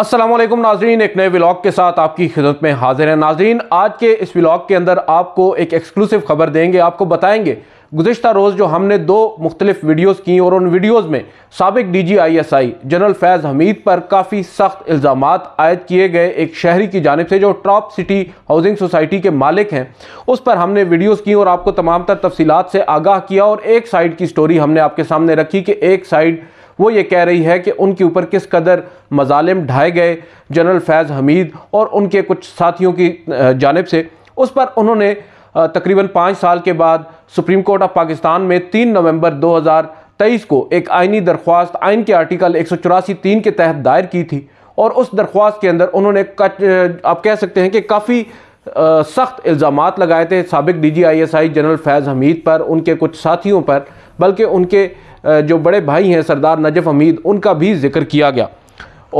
असलम नाजरीन एक नए व्लाग के साथ आपकी खिदमत में हाजिर हैं नाजरीन आज के इस व्लाग के अंदर आपको एक एक्सक्लूसिव खबर देंगे आपको बताएंगे गुजशत रोज़ जो हमने दो मुख्तलिफ वीडियोज़ की और उन वीडियोज़ में सबक D G I S I general Faiz Hameed पर काफ़ी सख्त इल्ज़ाम आयद किए गए एक शहरी की जानब से जो टॉप सिटी हाउसिंग सोसाइटी के मालिक हैं उस पर हमने वीडियोज़ की और आपको तमाम तर तफसीत से आगाह किया और एक साइड की स्टोरी हमने आपके सामने रखी कि एक साइड वो ये कह रही है कि उनके ऊपर किस कदर मजालिम ढाए गए जनरल फैज़ हमीद और उनके कुछ साथियों की जानब से उस पर उन्होंने तकरीबन पाँच साल के बाद सुप्रीम कोर्ट ऑफ पाकिस्तान में तीन नवंबर 2023 को एक आइनी दरख्वास्त आइन के आर्टिकल एक सौ चौरासी तीन के तहत दायर की थी और उस दरख्वास्त के अंदर उन्होंने आप कह सकते हैं कि काफ़ी सख्त इल्ज़ाम लगाए थे सबक D G I S I general Faiz Hameed पर उनके कुछ साथियों पर बल्कि उनके जो बड़े भाई हैं सरदार नजफ़ हमीद उनका भी जिक्र किया गया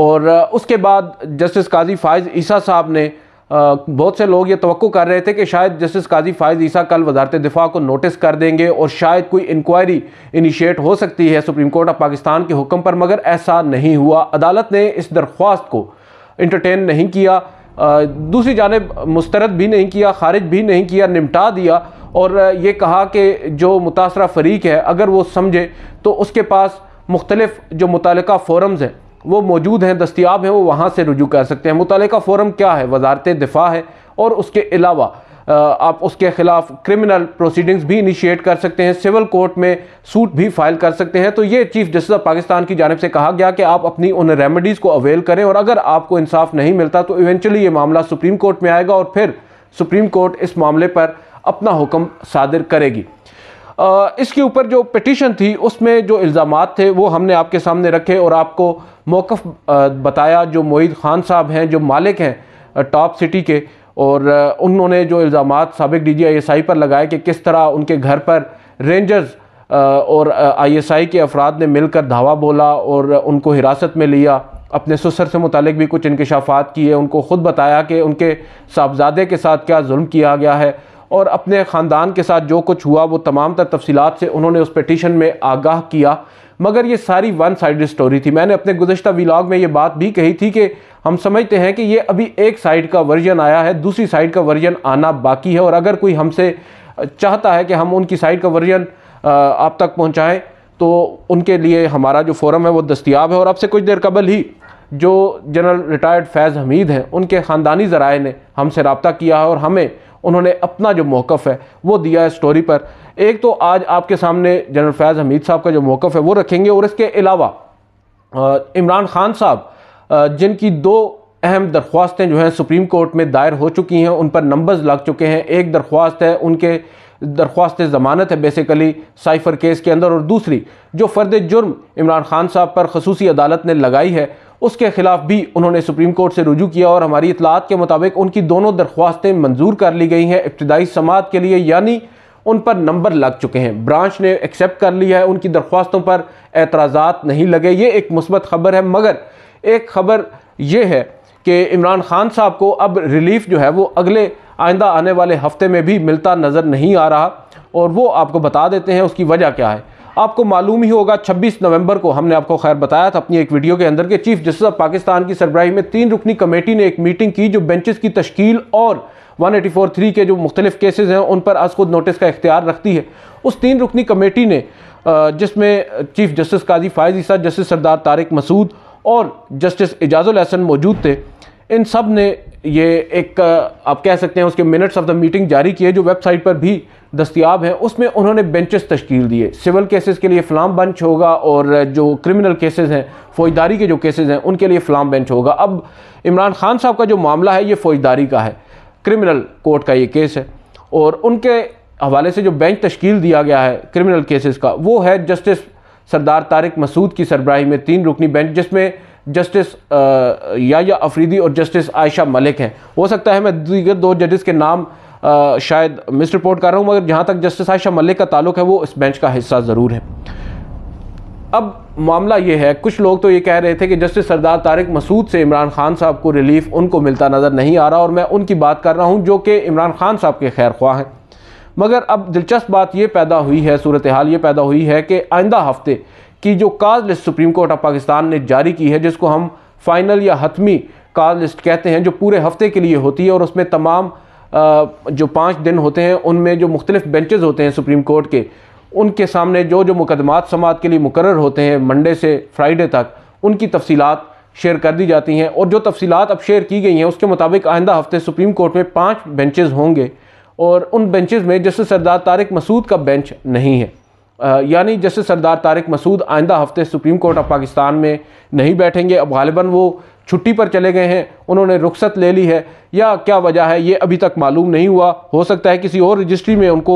और उसके बाद जस्टिस काजी फ़ायज़ ईसा साहब ने बहुत से लोग ये तो कर रहे थे कि शायद जस्टिस काजी फ़ायज़ ईसा कल वजारत दिफा को नोटिस कर देंगे और शायद कोई इंक्वायरी इनिशिएट हो सकती है सुप्रीम कोर्ट ऑफ पाकिस्तान के हुक्म पर मगर ऐसा नहीं हुआ अदालत ने इस दरख्वास्त को इंटरटेन नहीं किया दूसरी जानब मुस्तरद भी नहीं किया खारिज भी नहीं किया निमटा दिया और ये कहा कि जो मुतासर फरीक है अगर वो समझे तो उसके पास मुख्तलिफ जो मुतल फ़ोरम्स हैं वो मौजूद हैं दस्तियाब हैं वो वहाँ से रुजू कर सकते हैं मुतल फ़ोरम क्या है वजारत दिफा है और उसके अलावा आप उसके ख़िलाफ़ क्रिमिनल प्रोसीडिंग्स भी इनिशिएट कर सकते हैं सिविल कोर्ट में सूट भी फाइल कर सकते हैं तो ये चीफ़ जस्टिस ऑफ पाकिस्तान की जानब से कहा गया कि आप अपनी उन रेमेडीज़ को अवेल करें और अगर आपको इंसाफ नहीं मिलता तो इवेंचुअली ये मामला सुप्रीम कोर्ट में आएगा और फिर सुप्रीम कोर्ट इस मामले पर अपना हुक्म सादिर करेगी इसके ऊपर जो पटिशन थी उसमें जो इल्ज़ाम थे वो हमने आपके सामने रखे और आपको मौक़ बताया जो मोहित ख़ान साहब हैं जो मालिक हैं टॉप सिटी के और उन्होंने जो इल्ज़ाम सबक डी जी आई एस आई पर लगाए कि किस तरह उनके घर पर रेंजर्स और आई एस आई के अफराद ने मिलकर धावा बोला और उनको हिरासत में लिया अपने सुसर से मुतलिक भी कुछ इनकशाफात किए उनको ख़ुद बताया कि उनके साहबजादे के साथ क्या जुल्म किया गया है और अपने ख़ानदान के साथ जो कुछ हुआ वो तमाम तर तफसीत से उन्होंने उस पटिशन में आगाह किया मगर ये सारी वन साइड स्टोरी थी मैंने अपने गुजशत व्लाग में ये बात भी कही थी कि हम समझते हैं कि ये अभी एक साइड का वर्जन आया है दूसरी साइड का वर्जन आना बाकी है और अगर कोई हमसे चाहता है कि हम उनकी साइड का वर्जन आप तक पहुँचाएँ तो उनके लिए हमारा जो फोरम है वो दस्तियाब है और अब से कुछ देर कबल ही जो जनरल रिटायर्ड फैज़ हमीद हैं उनके ख़ानदानी ज़राए ने हमसे रबता किया है और हमें उन्होंने अपना जो मौक़ है वो दिया है स्टोरी पर एक तो आज आपके सामने जनरल फैज़ हमीद साहब का जो मौक़ है वो रखेंगे और इसके अलावा इमरान ख़ान साहब जिनकी दो अहम दरख्वास्तें जो हैं सुप्रीम कोर्ट में दायर हो चुकी हैं उन पर नंबर्स लग चुके हैं एक दरख्वास्त है उनके दरख्वास्त ज़मानत है बेसिकली साइफर केस के अंदर और दूसरी जो फर्द जुर्म इमरान खान साहब पर खसूस अदालत ने लगाई है उसके ख़िलाफ़ भी उन्होंने सुप्रीम कोर्ट से रुजू किया और हमारी इतलात के मुताबिक उनकी दोनों दरख्वास्तें मंजूर कर ली गई हैं इब्तदाई समात के लिए यानी उन पर नंबर लग चुके हैं ब्रांच ने एक्सेप्ट कर लिया है उनकी दरख्वास्तों पर एतराज़ात नहीं लगे ये एक मुस्बत खबर है मगर एक खबर ये है कि इमरान खान साहब को अब रिलीफ जो है वो अगले आइंदा आने वाले हफ्ते में भी मिलता नज़र नहीं आ रहा और वो आपको बता देते हैं उसकी वजह क्या है आपको मालूम ही होगा 26 नवंबर को हमने आपको खैर बताया था अपनी एक वीडियो के अंदर के चीफ जस्टिस ऑफ पाकिस्तान की सरब्राही में तीन रुकनी कमेटी ने एक मीटिंग की जो बेंचेस की तश्कील और 1843 के जो मुख्तलिफ केसेस हैं उन पर आज खुद नोटिस का इख्तियार रखती है उस तीन रुकनी कमेटी ने जिसमें chief justice Qazi Faez Isa justice Sardar Tariq Masood और जस्टिस एजाजुल हसन मौजूद थे इन सब ने ये एक आप कह सकते हैं उसके मिनट्स ऑफ द मीटिंग जारी किए जो वेबसाइट पर भी दस्तियाब हैं उसमें उन्होंने बेंचेस तश्कील दिए सिविल केसेस के लिए फ़लाम बेंच होगा और जो क्रिमिनल केसेस हैं फ़ौजदारी के जो केसेस हैं उनके लिए फ़लाम बेंच होगा अब इमरान खान साहब का जो मामला है ये फ़ौजदारी का है क्रिमिनल कोर्ट का ये केस है और उनके हवाले से जो बेंच तश्कील दिया गया है क्रिमिनल केसेस का वो है जस्टिस सरदार तारिक मसूद की सरबराही में तीन रुकनी बेंच जिसमें जस्टिस या अफरीदी और जस्टिस आयशा मलिक हैं हो सकता है मैं दीगर दो जजेस के नाम आ, शायद मिस रिपोर्ट कर रहा हूँ मगर जहाँ तक जस्टिस आयशा मलिक का ताल्लुक है वो इस बेंच का हिस्सा ज़रूर है अब मामला ये है कुछ लोग तो ये कह रहे थे कि जस्टिस सरदार तारिक मसूद से इमरान खान साहब को रिलीफ उनको मिलता नज़र नहीं आ रहा और मैं उनकी बात कर रहा हूँ जो कि इमरान खान साहब के खैर ख्वाह हैं मगर अब दिलचस्प बात यह पैदा हुई है सूरत हाल ये पैदा हुई है कि आइंदा हफ्ते की जो cause list supreme court of Pakistan ने जारी की है जिसको हम फाइनल या हतमी काज लिस्ट कहते हैं जो पूरे हफ्ते के लिए होती है और उसमें तमाम जो पाँच दिन होते हैं उनमें जो मुख्तलिफ बेंचेज़ होते हैं सुप्रीम कोर्ट के उनके सामने जो जो मुकदमात समात के लिए मुकर होते हैं मंडे से फ्राइडे तक उनकी तफसीत शेयर कर दी जाती हैं और जो तफसीत अब शेयर की गई हैं उसके मुताबिक आइंदा हफ्ते सुप्रीम कोर्ट में पाँच बेंचेज़ होंगे और उन बेंचेस में जस्टिस सरदार तारक मसूद का बेंच नहीं है यानी जस्टिस सरदार तारक मसूद आइंदा हफ्ते सुप्रीम कोर्ट ऑफ पाकिस्तान में नहीं बैठेंगे अब गालिबा वो छुट्टी पर चले गए हैं उन्होंने रुख्सत ले ली है या क्या वजह है ये अभी तक मालूम नहीं हुआ हो सकता है किसी और रजिस्ट्री में उनको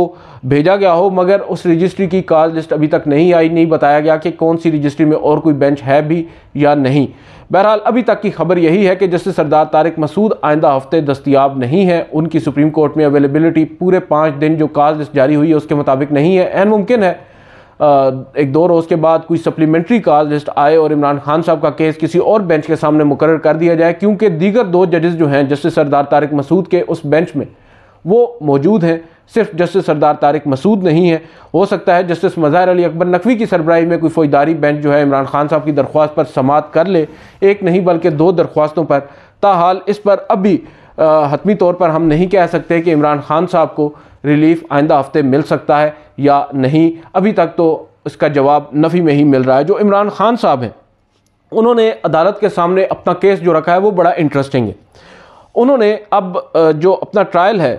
भेजा गया हो मगर उस रजिस्ट्री की काज लिस्ट अभी तक नहीं आई नहीं बताया गया कि कौन सी रजिस्ट्री में और कोई बेंच है भी या नहीं बहरहाल अभी तक की खबर यही है कि जस्टिस सरदार तारक मसूद आइंदा हफ्ते दस्तियाब नहीं है उनकी सुप्रीम कोर्ट में अवेलेबिलिटी पूरे पाँच दिन जो काज लिस्ट जारी हुई है उसके मुताबिक नहीं है एन मुमकिन है एक दो रोज़ के बाद कोई सप्लीमेंट्री कॉल लिस्ट आए और इमरान खान साहब का केस किसी और बेंच के सामने मुकर कर दिया जाए क्योंकि दीगर दो जजेस जो हैं जस्टिस सरदार तारक मसूद के उस बेंच में वो मौजूद हैं सिर्फ जस्टिस सरदार तारक मसूद नहीं है हो सकता है जस्टिस मज़ाहिर अली अकबर नकवी की सरबराही में कोई फौजदारी बेंच जो है इमरान खान साहब की दरख्वास्त पर समात कर ले एक नहीं बल्कि दो दरख्वास्तों पर ताहाल इस पर अभी हतमी तौर पर हम नहीं कह सकते कि इमरान खान साहब को रिलीफ आइंदा हफ्ते मिल सकता है या नहीं अभी तक तो इसका जवाब नफ़ी में ही मिल रहा है जो इमरान खान साहब हैं उन्होंने अदालत के सामने अपना केस जो रखा है वो बड़ा इंटरेस्टिंग है उन्होंने अब जो अपना ट्रायल है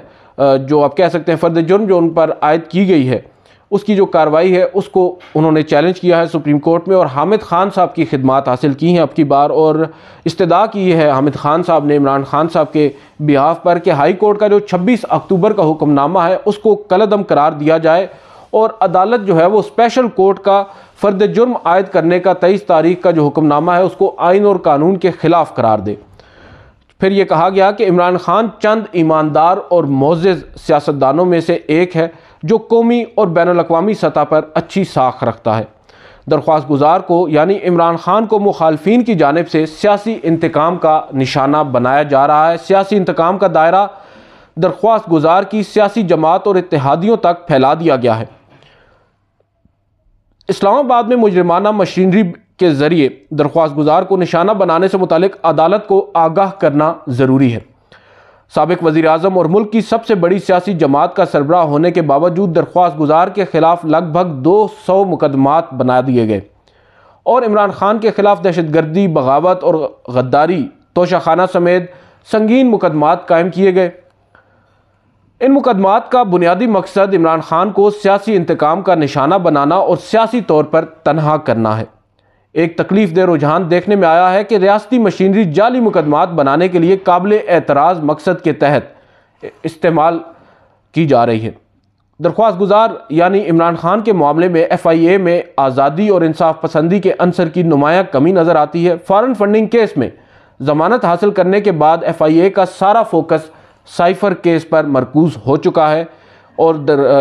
जो आप कह सकते हैं फर्द जुर्म जो उन पर आयद की गई है उसकी जो कार्रवाई है उसको उन्होंने चैलेंज किया है सुप्रीम कोर्ट में और हामिद खान साहब की खिदमत हासिल की हैं अब की बार और इस्तदा की है हामिद खान साहब ने इमरान खान साहब के बिहाफ पर कि हाई कोर्ट का जो 26 अक्टूबर का हुक्मनामा है उसको कलदम करार दिया जाए और अदालत जो है वो स्पेशल कोर्ट का फ़र्द जुर्म आयद करने का तेईस तारीख का जो हुक्मनामा है उसको आइन और कानून के ख़िलाफ़ करार दे फिर ये कहा गया कि इमरान खान चंद ईमानदार और मोज़ सियासतदानों में से एक है जो कौमी और बैन अवी सतह पर अच्छी साख रखता है दरख्वास्त गुजार को यानी इमरान खान को मुखालफी की जानब से सियासी इंतकाम का निशाना बनाया जा रहा है सियासी इंतकाम का दायरा दरख्वास्त गुजार की सियासी जमात और इतिहादियों तक फैला दिया गया है इस्लामाबाद में मुजरमाना मशीनरी के ज़रिए दरख्वास्त गुजार को निशाना बनाने से मुतल अदालत को आगाह करना ज़रूरी है सबक वजी अजम और मुल्क की सबसे बड़ी सियासी जमात का सरबराह होने के बावजूद दरख्वास्त गुजार के खिलाफ लगभग दो सौ मुकदमात बना दिए गए और इमरान खान के खिलाफ दहशत गर्दी बगावत और गद्दारी तोशाखाना समेत संगीन मुकदमात कायम किए गए इन मुकदमात का बुनियादी मकसद इमरान खान को सियासी इंतकाम का निशाना बनाना और सियासी तौर पर तनहा करना है एक तकलीफ दे रुझान देखने में आया है कि रियाती मशीनरी जाली मुकदमात बनाने के लिए काबिल एतराज़ मकसद के तहत इस्तेमाल की जा रही है दरख्वास गुजार यानी इमरान खान के मामले में एफ आई ए में आज़ादी और इंसाफ पसंदी के अंसर की नुमाया कमी नज़र आती है फ़ारन फंडिंग केस में ज़मानत हासिल करने के बाद एफ आई ए का सारा फोकस साइफर केस पर मरकूज हो चुका है और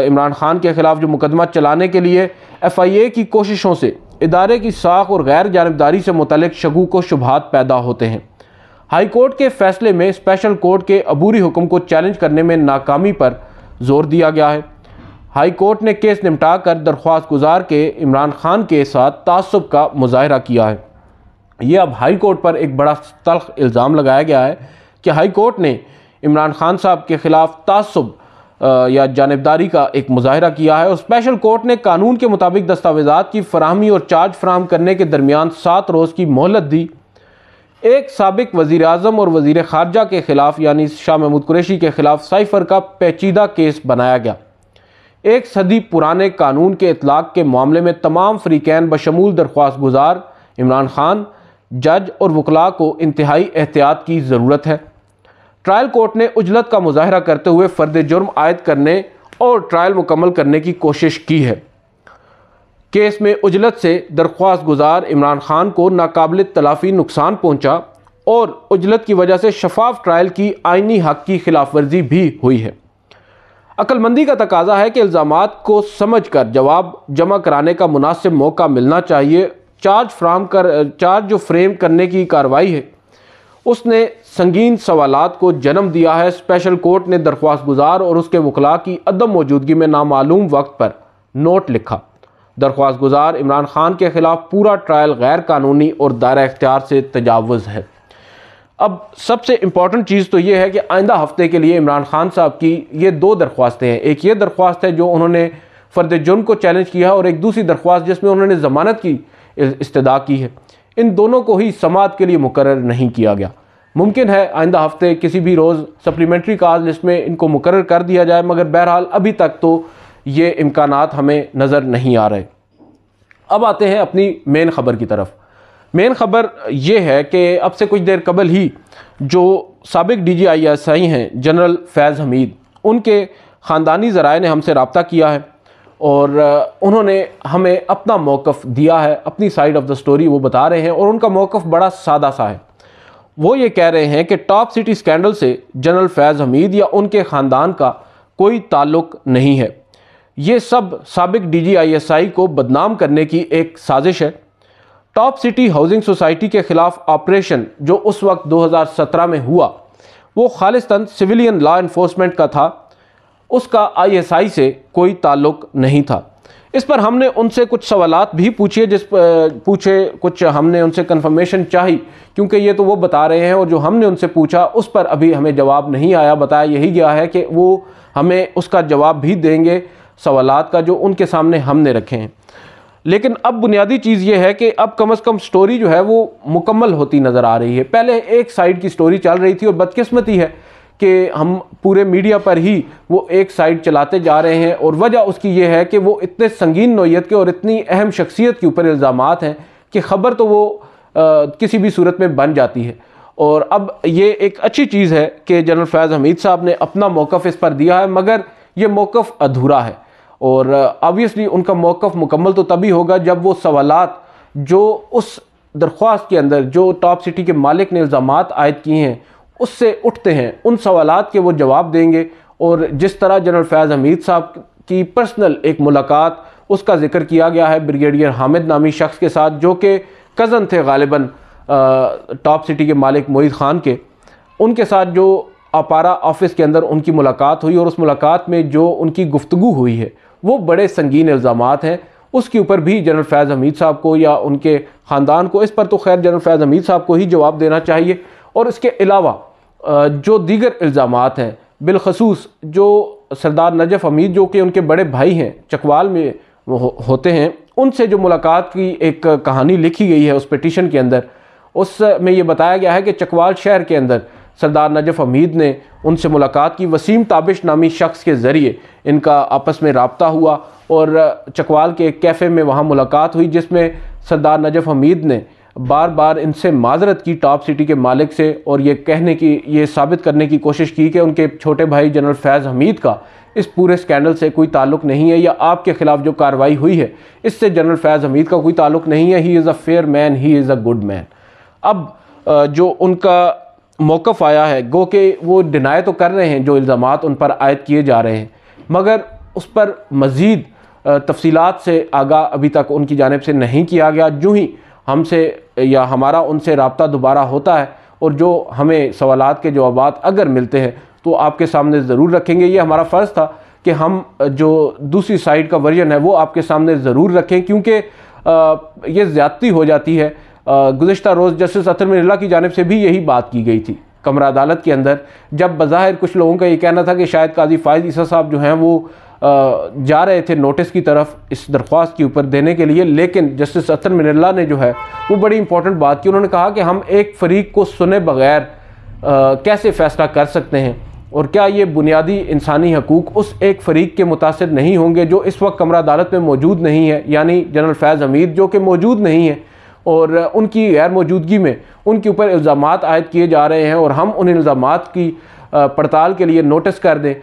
इमरान खान के ख़िलाफ़ जो मुकदमा चलाने के लिए एफ आई ए की कोशिशों से इदारे की साख और गैर जानबदारी से मुतल शगु व शुभात पैदा होते हैं हाई कोर्ट के फैसले में स्पेशल कोर्ट के अबूरी हुक्म को चैलेंज करने में नाकामी पर जोर दिया गया है हाई कोर्ट ने केस निपटा कर दरख्वास्त गुजार के इमरान खान के साथ तसब का मुजाहरा किया है यह अब हाई कोर्ट पर एक बड़ा तलख इल्ज़ाम लगाया गया है कि हाई कोर्ट ने इमरान खान साहब के ख़िलाफ़ तसब या जानबदारी का एक मुजाहरा किया है और स्पेशल कोर्ट ने कानून के मुताबिक दस्तावेजा की फरहमी और चार्ज फ्राहम करने के दरमियान सात रोज़ की मोहलत दी एक सबक वज़ी अजम और वज़ी ख़ारजा के ख़िलाफ़ यानी शाह महमूद कुरेशी के ख़िलाफ़ साइफर का पेचीदा केस बनाया गया एक सदी पुराने कानून के इतलाक़ के मामले में तमाम फ्रीकैन बशमूल दरख्वास्त गुजार इमरान खान जज और वकला को इंतहाई एहतियात की ज़रूरत है ट्रायल कोर्ट ने उजलत का मुजाहरा करते हुए फर्द जुर्म आयद करने और ट्रायल मुकम्मल करने की कोशिश की है केस में उजलत से दरख्वास्त गुजार इमरान खान को नाकबिल तलाफी नुकसान पहुँचा और उजलत की वजह से शफाफ ट्रायल की आइनी हक की खिलाफ वर्जी भी हुई है अक्लमंदी का तकाजा है कि इल्ज़ाम को समझ कर जवाब जमा कराने का मुनासिब मौका मिलना चाहिए चार्ज फ्राम कर चार्ज जो फ्रेम करने की कार्रवाई है उसने संगीन सवाल को जन्म दिया है स्पेशल कोर्ट ने दरख्वास्त गुजार और उसके वकला की अदम मौजूदगी में नामालूम वक्त पर नोट लिखा दरख्वास्त गुजार इमरान खान के खिलाफ पूरा ट्रायल गैर कानूनी और दायरा इख्तियार से तजावज़ है अब सबसे इम्पॉर्टेंट चीज़ तो ये है कि आइंदा हफ्ते के लिए इमरान खान साहब की ये दो दरख्वास्तें हैं एक ये दरख्वास्त है जो उन्होंने फ़र्द जुर्म को चैलेंज किया और एक दूसरी दरख्वास्त जिसमें उन्होंने ज़मानत की इस्तः की है इन दोनों को ही समात के लिए मुकर नहीं किया गया मुमकिन है आइंदा हफ्ते किसी भी रोज़ सप्लीमेंट्री काज लिस्ट में इनको मुकर कर दिया जाए मगर बहरहाल अभी तक तो ये इम्कान हमें नज़र नहीं आ रहे अब आते हैं अपनी मेन ख़बर की तरफ मेन ख़बर ये है कि अब से कुछ देर कबल ही जो सबक डी जी आई एस आई हैं जनरल फैज़ हमीद उनके ख़ानदानी ज़राए ने हमसे रबता किया है और उन्होंने हमें अपना मौक़ दिया है अपनी साइड ऑफ द स्टोरी वो बता रहे हैं और उनका मौक़ बड़ा सादा सा है वो ये कह रहे हैं कि टॉप सिटी स्कैंडल से जनरल फैज़ हमीद या उनके ख़ानदान का कोई ताल्लुक नहीं है ये सब सबक डीजीआईएसआई को बदनाम करने की एक साजिश है टॉप सिटी हाउसिंग सोसाइटी के ख़िलाफ़ ऑपरेशन जो उस वक्त 2017 में हुआ वो खालिस्तान सिविलियन लॉ इन्फोर्समेंट का था उसका आईएसआई से कोई ताल्लुक नहीं था इस पर हमने उनसे कुछ सवालात भी पूछे जिस पूछे कुछ हमने उनसे कंफर्मेशन चाही क्योंकि ये तो वो बता रहे हैं और जो हमने उनसे पूछा उस पर अभी हमें जवाब नहीं आया बताया यही गया है कि वो हमें उसका जवाब भी देंगे सवालात का जो उनके सामने हमने रखे हैं लेकिन अब बुनियादी चीज़ ये है कि अब कम अज़ कम स्टोरी जो है वो मुकम्मल होती नज़र आ रही है पहले एक साइड की स्टोरी चल रही थी और बदकिस्मती है कि हम पूरे मीडिया पर ही वो एक साइड चलाते जा रहे हैं और वजह उसकी ये है कि वो इतने संगीन नोयत के और इतनी अहम शख्सियत के ऊपर इल्ज़ाम हैं कि ख़बर तो वो आ, किसी भी सूरत में बन जाती है और अब ये एक अच्छी चीज़ है कि जनरल फैज़ हमीद साहब ने अपना मौक़ इस पर दिया है मगर ये मौक़ अधूरा है और ऑबियसली उनका मौक़ मुकम्मल तो तभी होगा जब वो सवालत जो उस दरख्वास्त के अंदर जो टॉप सिटी के मालिक ने इल्ज़ाम आयद किए हैं उससे उठते हैं उन सवाल के वो जवाब देंगे और जिस तरह जनरल फैज़ हमीद साहब की पर्सनल एक मुलाकात उसका जिक्र किया गया है ब्रिगेडियर हामिद नामी शख्स के साथ जो कि कज़न थे गालिबा टॉप सिटी के मालिक मोहित ख़ान के उनके साथ जो अपारा ऑफिस के अंदर उनकी मुलाकात हुई और उस मुलाकात में जो उनकी गुफ्तु हुई है वो बड़े संगीन इल्ज़ाम हैं उसके ऊपर भी जनरल फैज़ हमीद साहब को या उनके ख़ानदान को इस पर तो खैर जनरल फैज़ हमीद साहब को ही जवाब देना चाहिए और इसके अलावा जो दीगर इल्ज़ाम हैं बिलखसूस जो सरदार नजफ़ हमीद जो कि उनके बड़े भाई हैं चकवाल में हो, होते हैं उनसे जो मुलाकात की एक कहानी लिखी गई है उस पटिशन के अंदर उस में ये बताया गया है कि चकवाल शहर के अंदर सरदार नजफ़ हमीद ने उनसे मुलाकात की वसीम ताबिश नामी शख्स के ज़रिए इनका आपस में रबता हुआ और चकवाल के एक कैफ़े में वहाँ मुलाकात हुई जिसमें सरदार नजफ़ हमीद ने बार बार इनसे माजरत की टॉप सिटी के मालिक से और ये कहने की ये साबित करने की कोशिश की कि उनके छोटे भाई जनरल फैज़ हमीद का इस पूरे स्कैंडल से कोई ताल्लुक नहीं है या आपके ख़िलाफ़ जो कार्रवाई हुई है इससे जनरल फैज़ हमीद का कोई ताल्लुक नहीं है he is a fair man he is a good man अब जो उनका मौक़ आया है गो के वो डिनाई तो कर रहे हैं जो इल्ज़ाम उन पर आयद किए जा रहे हैं मगर उस पर मज़ीद तफसीत से आगा अभी तक उनकी जानब से नहीं किया गया जो ही हमसे या हमारा उनसे रबता दोबारा होता है और जो हमें सवाल के जवाब अगर मिलते हैं तो आपके सामने ज़रूर रखेंगे ये हमारा फ़र्ज़ था कि हम जो दूसरी साइड का वर्जन है वो आपके सामने ज़रूर रखें क्योंकि ये ज़्यादती हो जाती है गुज्त रोज़ जस्टिस अतर मिल्ला की जानब से भी यही बात की गई थी कमरा अदालत के अंदर जब बज़ाहिर कुछ लोगों का ये कहना था कि शायद काजी फ़ायद ईसा साहब जो हैं वो जा रहे थे नोटिस की तरफ इस दरख्वास्त के ऊपर देने के लिए लेकिन जस्टिस अतर मिनल्ला ने जो है वो बड़ी इंपॉर्टेंट बात की उन्होंने कहा कि हम एक फरीक को सुने बगैर कैसे फ़ैसला कर सकते हैं और क्या ये बुनियादी इंसानी हकूक़ उस एक फरीक के मुतासर नहीं होंगे जो इस वक्त कमरा अदालत में मौजूद नहीं है यानी जनरल फैज़ हमीद जो कि मौजूद नहीं है और उनकी गैर मौजूदगी में उनके ऊपर इल्ज़ाम आयद किए जा रहे हैं और हम उन इल्ज़ाम की पड़ताल के लिए नोटिस कर दें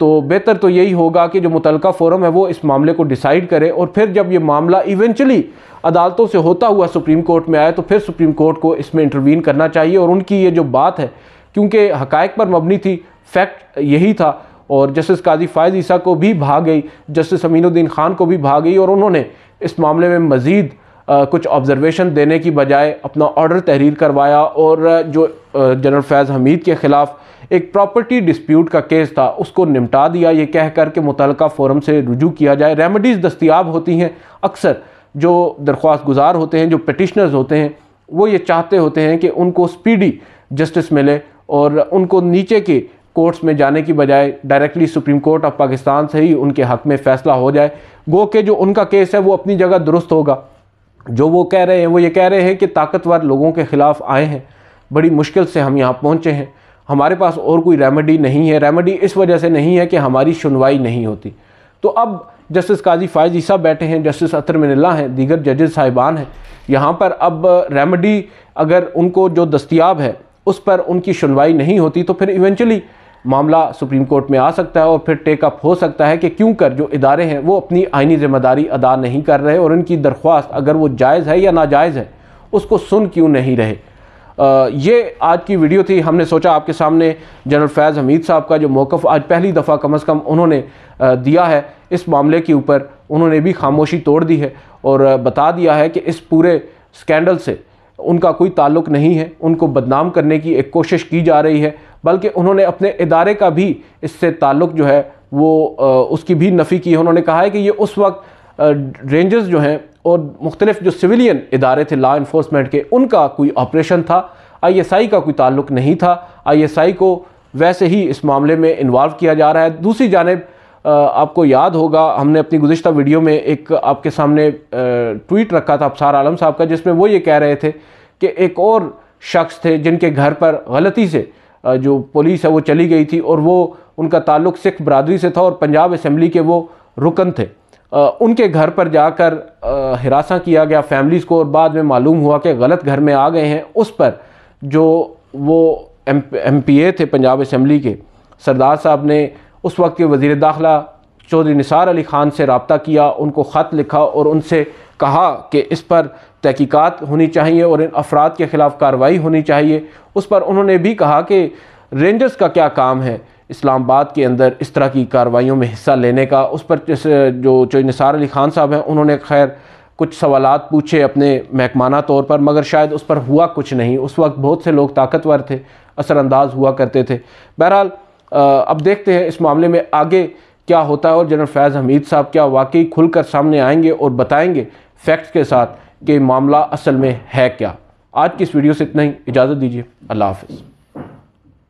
तो बेहतर तो यही होगा कि जो मुतल फोरम है वो इस मामले को डिसाइड करे और फिर जब ये मामला इवेंचुअली अदालतों से होता हुआ सुप्रीम कोर्ट में आया तो फिर सुप्रीम कोर्ट को इसमें इंटरवीन करना चाहिए और उनकी ये जो बात है क्योंकि हकैक़ पर मबनी थी फैक्ट यही था और जस्टिस काजी फ़ायद ईसा को भी भाग गई जस्टिस अमीनुद्दीन खान को भी भाग गई और उन्होंने इस मामले में मज़ीद कुछ ऑब्ज़रवेशन देने की बजाय अपना ऑर्डर तहरीर करवाया और जो जनरल फैज़ हमीद के ख़िलाफ़ एक प्रॉपर्टी डिस्प्यूट का केस था उसको निपटा दिया ये कहकर के मुतल फोरम से रुजू किया जाए रेमडीज़ दस्तियाब होती हैं अक्सर जो दरख्वास्त गुजार होते हैं जो पटिशनर्स होते हैं वो ये चाहते होते हैं कि उनको स्पीडी जस्टिस मिले और उनको नीचे के कोर्ट्स में जाने की बजाय directly supreme court of Pakistan से ही उनके हक़ में फ़ैसला हो जाए गो के जो उनका केस है वो अपनी जगह दुरुस्त होगा जो वो कह रहे हैं वो ये कह रहे हैं कि ताकतवर लोगों के ख़िलाफ़ आए हैं बड़ी मुश्किल से हम यहाँ पहुँचे हैं हमारे पास और कोई रेमेडी नहीं है रेमेडी इस वजह से नहीं है कि हमारी सुनवाई नहीं होती तो अब जस्टिस काजी फायज ईसा बैठे हैं जस्टिस अतर मिनला हैं दीगर जजेस साहिबान हैं यहाँ पर अब रेमेडी अगर उनको जो दस्तियाब है उस पर उनकी सुनवाई नहीं होती तो फिर इवेंचुअली मामला सुप्रीम कोर्ट में आ सकता है और फिर टेकअप हो सकता है कि क्यों कर जो इदारे हैं वो अपनी आइनी ज़िम्मेदारी अदा नहीं कर रहे और उनकी दरख्वास्त अगर वो जायज़ है या नाजायज़ है उसको सुन क्यों नहीं रहे ये आज की वीडियो थी हमने सोचा आपके सामने जनरल फैज़ हमीद साहब का जो मौक़ आज पहली दफ़ा कम अज़ कम उन्होंने दिया है इस मामले के ऊपर उन्होंने भी खामोशी तोड़ दी है और बता दिया है कि इस पूरे स्कैंडल से उनका कोई ताल्लुक नहीं है उनको बदनाम करने की एक कोशिश की जा रही है बल्कि उन्होंने अपने इदारे का भी इससे ताल्लुक जो है वो उसकी भी नफ़ी की है उन्होंने कहा है कि ये उस वक्त रेंजर्स जो हैं और मुख्तलिफ जो सिविलियन इदारे थे लॉ इन्फोर्समेंट के उनका कोई ऑपरेशन था आई एस आई का कोई ताल्लुक नहीं था आई एस आई को वैसे ही इस मामले में इन्वॉल्व किया जा रहा है दूसरी जानब आपको याद होगा हमने अपनी गुज्त वीडियो में एक आपके सामने ट्वीट रखा था अबसार आलम साहब का जिसमें वो ये कह रहे थे कि एक और शख्स थे जिनके घर पर गलती से जो पुलिस है वो चली गई थी और वो उनका ताल्लुक सिख बरदरी से था और पंजाब असम्बली के वो रुकन थे उनके घर पर जाकर हिरासा किया गया फैमिलीज़ को और बाद में मालूम हुआ कि गलत घर में आ गए हैं उस पर जो वो एम एम पी ए थे पंजाब असम्बली के सरदार साहब ने उस वक्त के वज़ी दाखिला चौधरी निसार अली ख़ान से रबता किया उनको ख़त लिखा और उनसे कहा कि इस पर तहकीक़ात होनी चाहिए और इन अफराद के ख़िलाफ़ कार्रवाई होनी चाहिए उस पर उन्होंने भी कहा कि रेंजर्स का क्या काम है इस्लामाबाद के अंदर इस तरह की कार्रवाइयों में हिस्सा लेने का उस पर जो जो निसार अली खान साहब हैं उन्होंने खैर कुछ सवाल पूछे अपने महकमाना तौर पर मगर शायद उस पर हुआ कुछ नहीं उस वक्त बहुत से लोग ताकतवर थे असरानंदाज हुआ करते थे बहरहाल अब देखते हैं इस मामले में आगे क्या होता है और जनरल फैज़ हमीद साहब क्या वाकई खुलकर सामने आएंगे और बताएंगे फैक्ट्स के साथ कि मामला असल में है क्या आज की इस वीडियो से इतना ही इजाज़त दीजिए अल्लाह हाफिज़